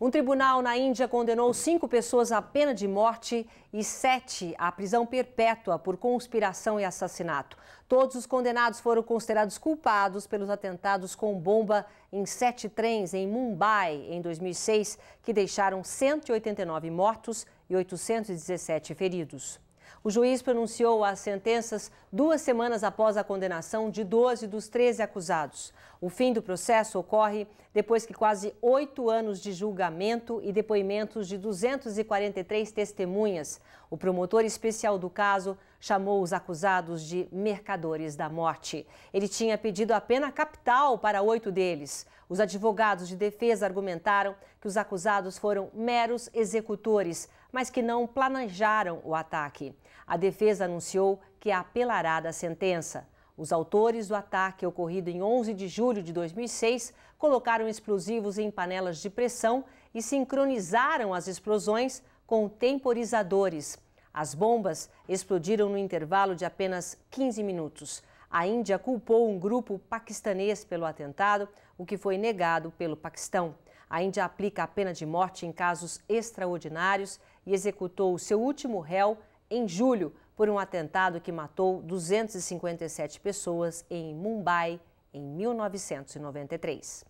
Um tribunal na Índia condenou cinco pessoas à pena de morte e sete à prisão perpétua por conspiração e assassinato. Todos os condenados foram considerados culpados pelos atentados com bomba em sete trens em Mumbai em 2006, que deixaram 189 mortos e 817 feridos. O juiz pronunciou as sentenças duas semanas após a condenação de 12 dos 13 acusados. O fim do processo ocorre depois que quase oito anos de julgamento e depoimentos de 243 testemunhas. O promotor especial do caso chamou os acusados de mercadores da morte. Ele tinha pedido a pena capital para oito deles. Os advogados de defesa argumentaram que os acusados foram meros executores, mas que não planejaram o ataque. A defesa anunciou que apelará da sentença. Os autores do ataque ocorrido em 11 de julho de 2006 colocaram explosivos em panelas de pressão e sincronizaram as explosões com temporizadores. As bombas explodiram no intervalo de apenas 15 minutos. A Índia culpou um grupo paquistanês pelo atentado, o que foi negado pelo Paquistão. A Índia aplica a pena de morte em casos extraordinários e executou seu último réu em julho por um atentado que matou 257 pessoas em Mumbai em 1993.